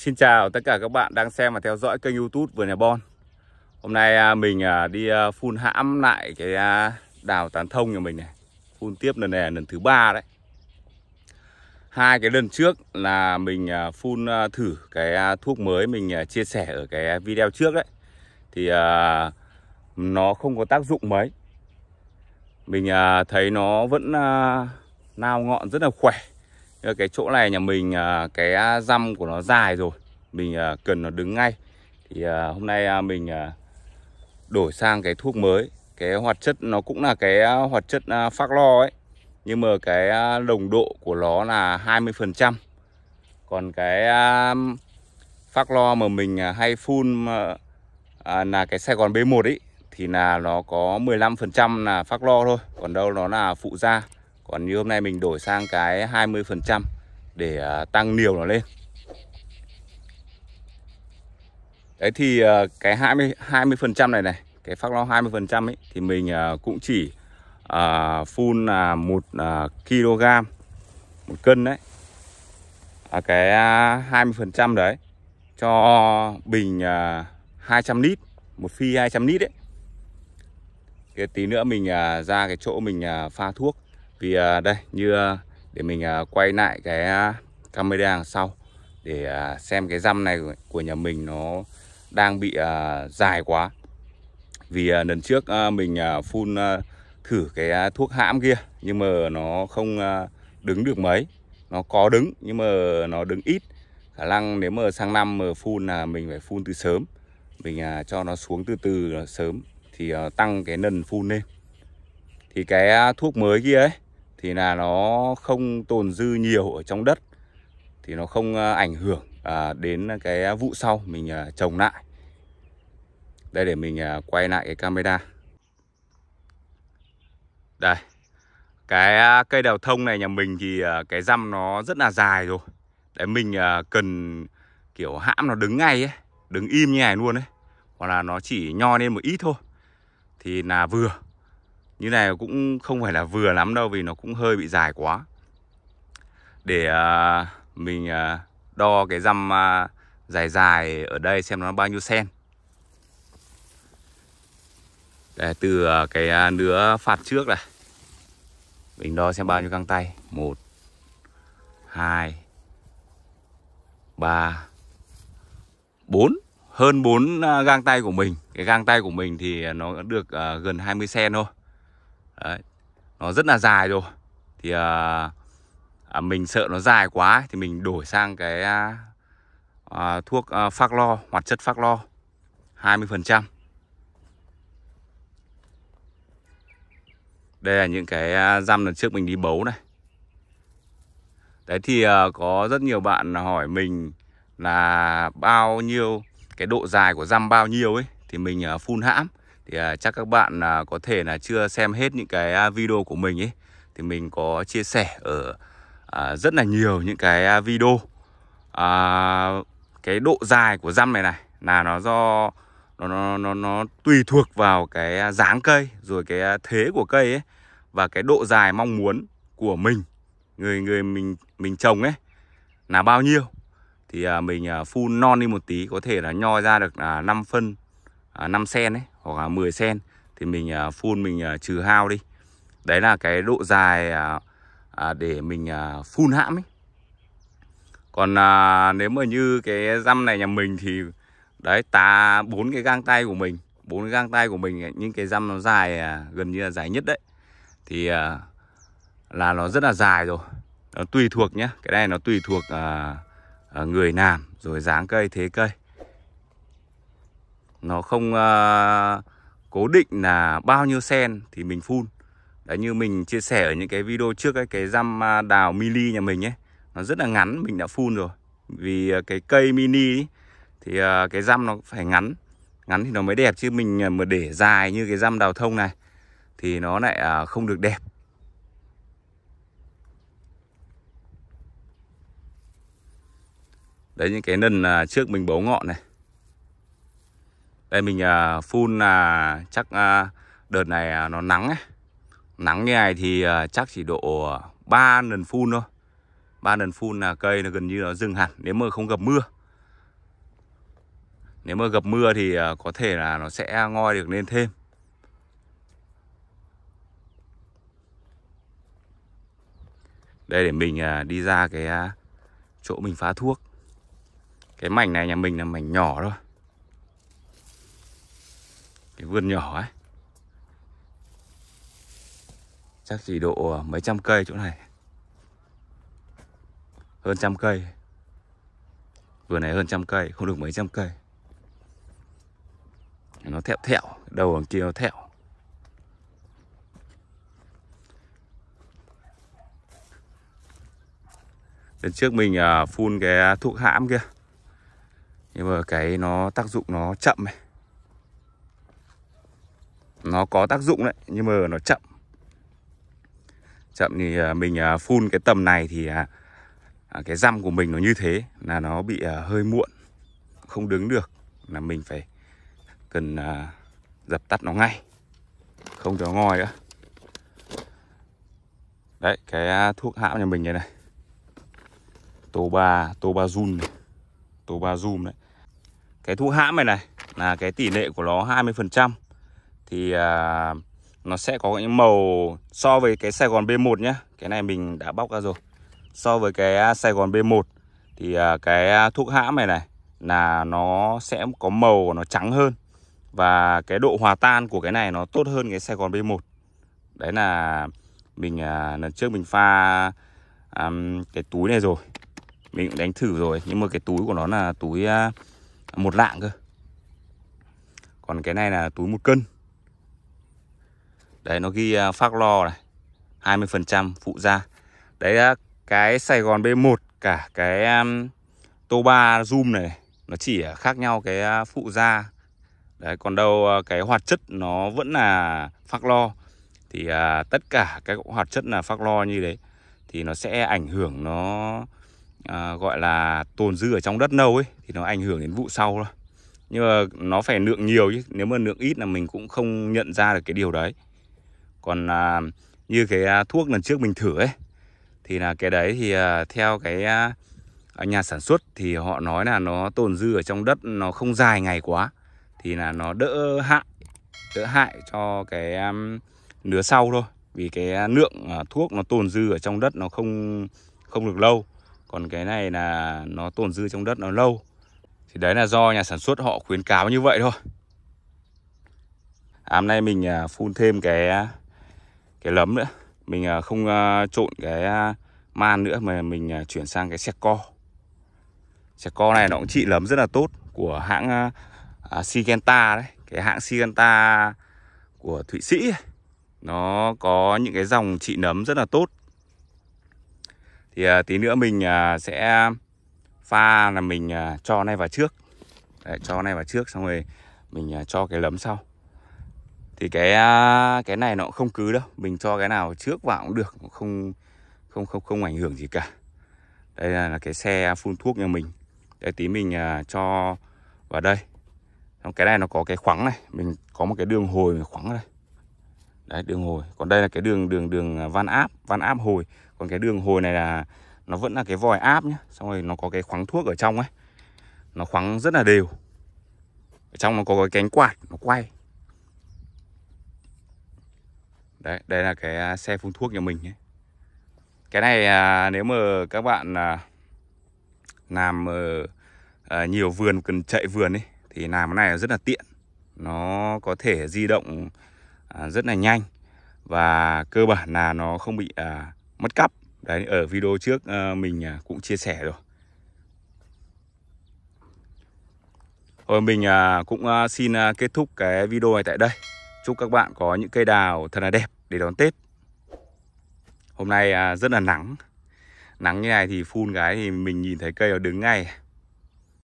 Xin chào tất cả các bạn đang xem và theo dõi kênh youtube Vườn Nhà Bon Hôm nay à, mình à, đi à, phun hãm lại cái đào tán thông nhà mình này Phun tiếp lần này lần thứ ba đấy Hai cái lần trước là mình phun thử cái thuốc mới mình chia sẻ ở cái video trước đấy Thì nó không có tác dụng mấy Mình thấy nó vẫn nao ngọn rất là khỏe cái chỗ này nhà mình à, cái à, răm của nó dài rồi mình à, cần nó đứng ngay thì hôm nay mình đổi sang cái thuốc mới cái hoạt chất nó cũng là cái hoạt chất phác lo ấy nhưng mà cái nồng độ của nó là 20% còn cái phác lo mà mình hay phun là cái Sài Gòn B1 ấy thì là nó có 15% là phác lo thôi còn đâu nó là phụ gia còn như hôm nay mình đổi sang cái 20% để à, tăng liều nó lên đấy thì à, cái 20 20% này này cái phác lo 20% ấy thì mình à, cũng chỉ phun là một uh, kg một cân đấy à, cái 20% đấy cho bình uh, 200 lít một phi 200 lít đấy cái tí nữa mình ra cái chỗ mình pha thuốc vì à, đây như à, để mình à, quay lại cái camera đằng sau để xem cái răm này của nhà mình nó đang bị dài quá vì lần trước mình phun thử cái thuốc hãm kia nhưng mà nó không đứng được mấy nó có đứng nhưng mà nó đứng ít khả năng nếu mà sang năm mà phun là mình phải phun từ sớm mình cho nó xuống từ từ sớm thì tăng cái lần phun lên thì cái thuốc mới kia ấy thì là nó không tồn dư nhiều ở trong đất thì nó không à, ảnh hưởng à, đến cái vụ sau mình à, trồng lại đây để mình quay lại cái camera đây cái cây đào thông này nhà mình thì cái răm nó rất là dài rồi để mình cần kiểu hãm nó đứng ngay ấy đứng im như này luôn ấy hoặc là nó chỉ nho lên một ít thôi thì là vừa như này cũng không phải là vừa lắm đâu vì nó cũng hơi bị dài quá để à, mình à, đo cái răm à, dài dài ở đây xem nó bao nhiêu sen đây, từ cái nứa phạt trước này mình đo xem bao nhiêu găng tay một hai ba bốn hơn 4 gang tay của mình cái gang tay của mình thì nó được gần 20 sen thôi Đấy. Nó rất là dài rồi Thì à, à, mình sợ nó dài quá Thì mình đổi sang cái à, à, thuốc à, phác lo Hoạt chất phác lo 20% Đây là những cái à, răm lần trước mình đi bấu này Đấy thì ờ, có rất nhiều bạn hỏi mình là bao nhiêu cái độ dài của răm bao nhiêu ấy thì mình ờ, phun hãm thì à, chắc các bạn à, có thể là chưa xem hết những cái à, video của mình ấy thì mình có chia sẻ ở à, rất là nhiều những cái à, video à, cái độ dài của răm này này là nó do nó nó nó nó tùy thuộc vào cái à, dáng cây rồi cái thế của cây ấy và cái độ dài mong muốn của mình người người mình mình trồng ấy là bao nhiêu thì à, mình à, phun non đi một tí có thể là nho ra được là 5 phân 5 à, sen ấy, hoặc là 10 sen thì mình à, phun mình à, trừ hao đi đấy là cái độ dài để mình phun hãm ấy còn nếu mà như cái răm này nhà mình thì đấy tá bốn cái gang tay của mình bốn cái gang tay của mình những cái răm nó dài gần như là dài nhất đấy thì là nó rất là dài rồi nó tùy thuộc nhé cái này nó tùy thuộc người làm rồi dáng cây thế cây nó không uh, cố định là bao nhiêu sen thì mình phun đấy như mình chia sẻ ở những cái video trước ấy, cái răm à, đào mini nhà mình ấy nó rất là ngắn mình đã phun rồi vì à, cái cây mini ấy, thì uh, cái răm nó phải ngắn ngắn thì nó mới đẹp chứ mình mà để dài như cái răm đào thông này thì nó lại uh, không được đẹp đấy những cái nần trước mình bấu ngọn này đây mình phun là à, chắc à, đợt này à, nó nắng ấy. Nắng như này thì chắc chỉ độ 3 lần phun thôi. 3 lần phun là cây nó gần như nó dừng hẳn nếu mà không gặp mưa. Nếu mà gặp mưa thì có thể là nó sẽ ngoi được lên thêm. Đây để mình đi ra cái chỗ mình phá thuốc. Cái mảnh này nhà mình là mảnh nhỏ thôi cái vườn nhỏ ấy chắc chỉ độ mấy trăm cây chỗ này hơn trăm cây vườn này hơn trăm cây không được mấy trăm cây nó thẹo thẹo đầu đằng kia nó thẹo lần trước mình à, phun cái thuốc hãm kia nhưng mà cái nó tác dụng nó chậm ấy nó có tác dụng đấy nhưng mà nó chậm chậm thì à, mình à, phun cái tầm này thì à, cái răm của mình nó như thế là nó bị hơi muộn không đứng được là mình phải cần dập tắt nó ngay không cho ngoi nữa đấy cái thuốc hãm nhà mình này này toba toba tô ba zoom này tô zoom đấy cái thuốc hãm này này là cái tỷ lệ của nó 20% thì à, nó sẽ có những màu so với cái Sài Gòn B1 nhé cái này mình đã bóc ra rồi so với cái à, Sài Gòn B1 thì à, cái à, thuốc hãm này này là nó sẽ có màu nó trắng hơn và cái độ hòa tan của cái này nó tốt hơn cái Sài Gòn B1 đấy là mình à, lần trước mình pha à, cái túi này rồi mình cũng đánh thử rồi nhưng mà cái túi của nó là túi à, một lạng cơ còn cái này là túi một cân Đấy nó ghi à, phác lo này 20% phụ gia Đấy à, cái Sài Gòn B1 Cả cái um, Toba Zoom này Nó chỉ khác nhau cái à, phụ gia Đấy còn đâu cái hoạt chất Nó vẫn là phác lo Thì uh, tất cả các hoạt chất là phác lo như đấy Thì nó sẽ ảnh hưởng nó à, gọi là tồn dư ở trong đất nâu ấy thì nó ảnh hưởng đến vụ sau thôi. Nhưng mà nó phải lượng nhiều chứ, nếu mà lượng ít là mình cũng không nhận ra được cái điều đấy còn à, như cái à, thuốc lần trước mình thử ấy thì là cái đấy thì à, theo cái à, à, nhà sản xuất thì họ nói là nó tồn dư ở trong đất nó không dài ngày quá thì là nó đỡ hại đỡ hại cho cái um, nứa sau thôi vì cái à, lượng uh, thuốc nó tồn dư ở trong đất nó không không được lâu còn cái này là nó tồn dư trong đất nó lâu thì đấy là do nhà sản xuất họ khuyến cáo như vậy thôi à, hôm nay mình uh, phun thêm cái cái lấm nữa mình à, không à, trộn cái à, man nữa mà mình chuyển sang cái xe co xe co này nó cũng trị lấm rất là tốt của hãng Sigenta đấy cái hãng Sigenta của Thụy Sĩ nó có những cái dòng trị nấm rất là tốt thì tí nữa mình sẽ pha là mình cho này vào trước để cho này vào trước xong rồi mình cho cái lấm sau thì cái à, cái này nó không cứ đâu mình cho cái nào trước vào cũng được không không không không ảnh hưởng gì cả đây là cái xe phun thuốc nhà mình đây tí mình à, cho vào đây cái này nó có cái khoáng này mình có một cái đường hồi mình khoáng đây đấy đường hồi còn đây là cái đường đường đường à, van áp van áp hồi còn cái đường hồi này là nó vẫn là cái vòi áp nhá xong rồi nó có cái khoáng thuốc ở trong ấy nó khoáng rất là đều ở trong nó có cái cánh quạt nó quay đấy đây là cái à, xe phun thuốc nhà mình ấy. cái này à, nếu mà các bạn à, làm à, nhiều vườn cần chạy vườn ấy thì làm cái này rất là tiện nó có thể di động à, rất là nhanh và cơ bản là nó không bị à, mất cắp đấy ở video trước à, mình à, cũng chia sẻ rồi Rồi mình à, cũng à, xin à, kết thúc cái video này tại đây Chúc các bạn có những cây đào thật là đẹp để đón Tết Hôm nay à, rất là nắng Nắng như này thì phun cái thì mình nhìn thấy cây nó đứng ngay